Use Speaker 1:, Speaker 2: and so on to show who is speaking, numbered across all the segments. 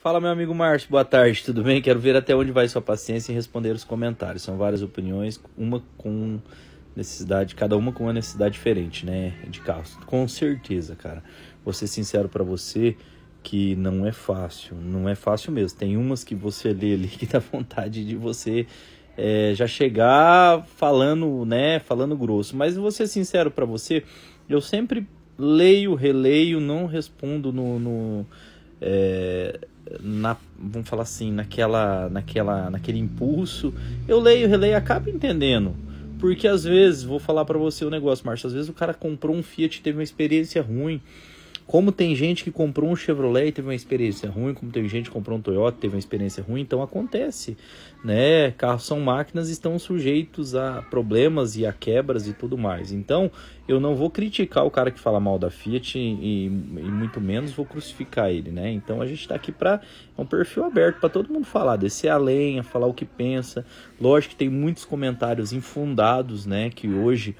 Speaker 1: Fala, meu amigo Márcio, boa tarde, tudo bem? Quero ver até onde vai sua paciência e responder os comentários. São várias opiniões, uma com necessidade, cada uma com uma necessidade diferente, né? De carro, Com certeza, cara. Vou ser sincero para você que não é fácil, não é fácil mesmo. Tem umas que você lê ali que dá vontade de você é, já chegar falando, né? Falando grosso. Mas vou ser sincero para você, eu sempre leio, releio, não respondo no. no é na, vamos falar assim, naquela, naquela, naquele impulso, eu leio, releio, acabo entendendo. Porque às vezes, vou falar para você o um negócio, Márcio, às vezes o cara comprou um Fiat, teve uma experiência ruim, como tem gente que comprou um Chevrolet e teve uma experiência ruim, como tem gente que comprou um Toyota e teve uma experiência ruim, então acontece, né? Carros são máquinas, estão sujeitos a problemas e a quebras e tudo mais. Então, eu não vou criticar o cara que fala mal da Fiat e, e muito menos vou crucificar ele, né? Então, a gente está aqui para é um perfil aberto para todo mundo falar, descer a lenha, falar o que pensa. Lógico que tem muitos comentários infundados, né? Que hoje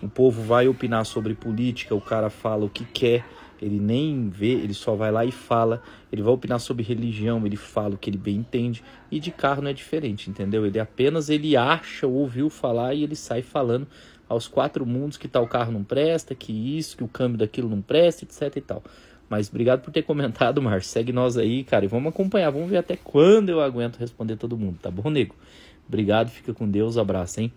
Speaker 1: o povo vai opinar sobre política, o cara fala o que quer ele nem vê, ele só vai lá e fala. Ele vai opinar sobre religião, ele fala o que ele bem entende. E de carro não é diferente, entendeu? Ele apenas ele acha, ouviu falar e ele sai falando aos quatro mundos que tal carro não presta, que isso, que o câmbio daquilo não presta, etc e tal. Mas obrigado por ter comentado, Mar. Segue nós aí, cara, e vamos acompanhar, vamos ver até quando eu aguento responder todo mundo, tá bom, nego? Obrigado, fica com Deus, abraço, hein?